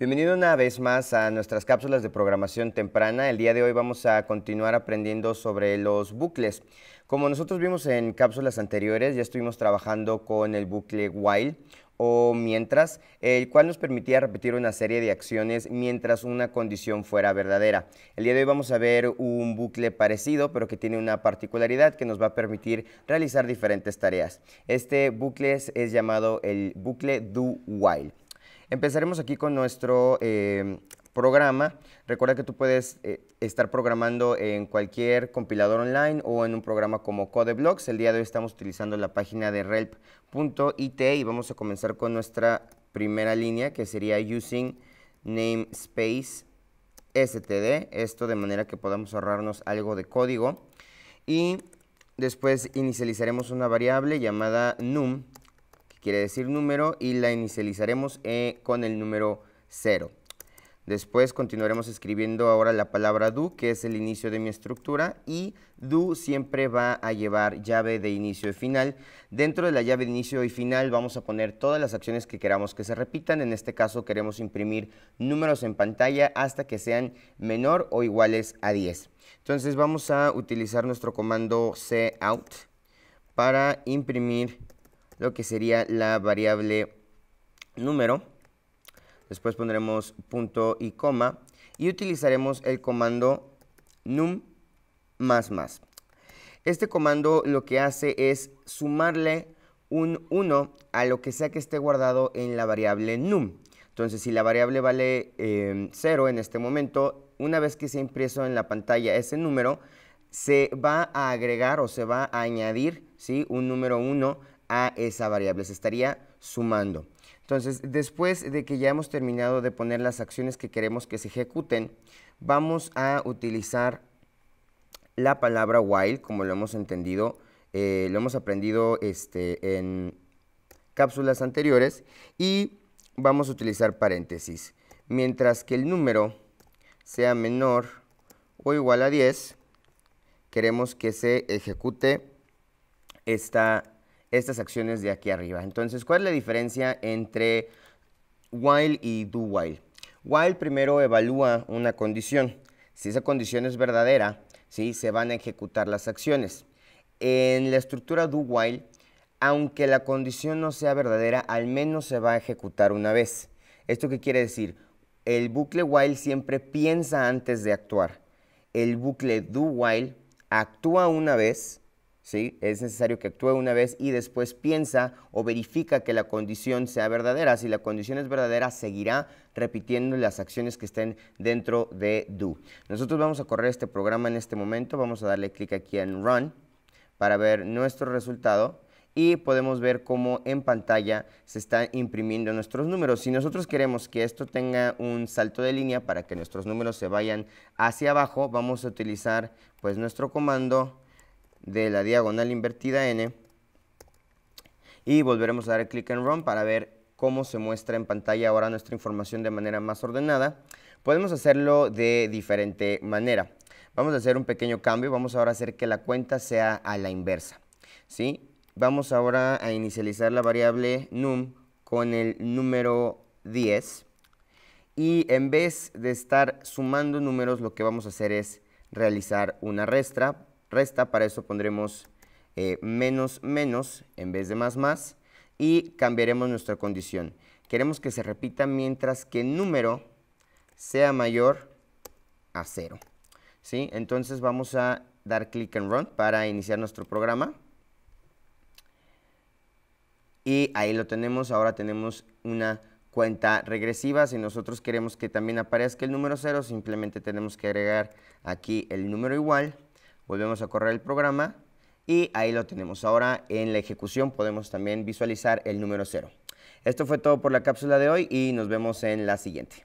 Bienvenido una vez más a nuestras cápsulas de programación temprana. El día de hoy vamos a continuar aprendiendo sobre los bucles. Como nosotros vimos en cápsulas anteriores, ya estuvimos trabajando con el bucle while o mientras, el cual nos permitía repetir una serie de acciones mientras una condición fuera verdadera. El día de hoy vamos a ver un bucle parecido, pero que tiene una particularidad que nos va a permitir realizar diferentes tareas. Este bucle es, es llamado el bucle do while. Empezaremos aquí con nuestro em, programa. Recuerda que tú puedes eh, estar programando en cualquier compilador online o en un programa como CodeBlocks. El día de hoy estamos utilizando la página de relp.it y vamos a comenzar con nuestra primera línea que sería using namespace std. Esto de manera que podamos ahorrarnos algo de código. Y después inicializaremos una variable llamada num quiere decir número, y la inicializaremos eh, con el número 0. Después continuaremos escribiendo ahora la palabra do, que es el inicio de mi estructura, y do siempre va a llevar llave de inicio y final. Dentro de la llave de inicio y final vamos a poner todas las acciones que queramos que se repitan. En este caso queremos imprimir números en pantalla hasta que sean menor o iguales a 10. Entonces vamos a utilizar nuestro comando cout para imprimir lo que sería la variable número. Después pondremos punto y coma y utilizaremos el comando num más más. Este comando lo que hace es sumarle un 1 a lo que sea que esté guardado en la variable num. Entonces, si la variable vale 0 eh, en este momento, una vez que se ha impreso en la pantalla ese número, se va a agregar o se va a añadir ¿sí? un número 1 a esa variable, se estaría sumando. Entonces, después de que ya hemos terminado de poner las acciones que queremos que se ejecuten, vamos a utilizar la palabra while, como lo hemos entendido, eh, lo hemos aprendido este, en cápsulas anteriores, y vamos a utilizar paréntesis. Mientras que el número sea menor o igual a 10, queremos que se ejecute esta estas acciones de aquí arriba. Entonces, ¿cuál es la diferencia entre while y do while? While primero evalúa una condición. Si esa condición es verdadera, ¿sí? se van a ejecutar las acciones. En la estructura do while, aunque la condición no sea verdadera, al menos se va a ejecutar una vez. ¿Esto qué quiere decir? El bucle while siempre piensa antes de actuar. El bucle do while actúa una vez, es necesario que actúe una vez y después piensa o verifica que la condición sea verdadera. Si la condición es verdadera, seguirá repitiendo las acciones que estén dentro de do. Nosotros vamos a correr este programa en este momento. Vamos a darle clic aquí en Run para ver nuestro resultado y podemos ver cómo en pantalla se están imprimiendo nuestros números. Si nosotros queremos que esto tenga un salto de línea para que nuestros números se vayan hacia abajo, vamos a utilizar pues nuestro comando de la diagonal invertida n y volveremos a dar clic en Run para ver cómo se muestra en pantalla ahora nuestra información de manera más ordenada. Podemos hacerlo de diferente manera. Vamos a hacer un pequeño cambio, vamos ahora a hacer que la cuenta sea a la inversa. ¿sí? Vamos ahora a inicializar la variable num con el número 10 y en vez de estar sumando números lo que vamos a hacer es realizar una restra resta, para eso pondremos eh, menos menos en vez de más más y cambiaremos nuestra condición. Queremos que se repita mientras que número sea mayor a cero. ¿sí? Entonces vamos a dar clic en Run para iniciar nuestro programa. Y ahí lo tenemos, ahora tenemos una cuenta regresiva. Si nosotros queremos que también aparezca el número 0, simplemente tenemos que agregar aquí el número igual volvemos a correr el programa y ahí lo tenemos. Ahora en la ejecución podemos también visualizar el número 0. Esto fue todo por la cápsula de hoy y nos vemos en la siguiente.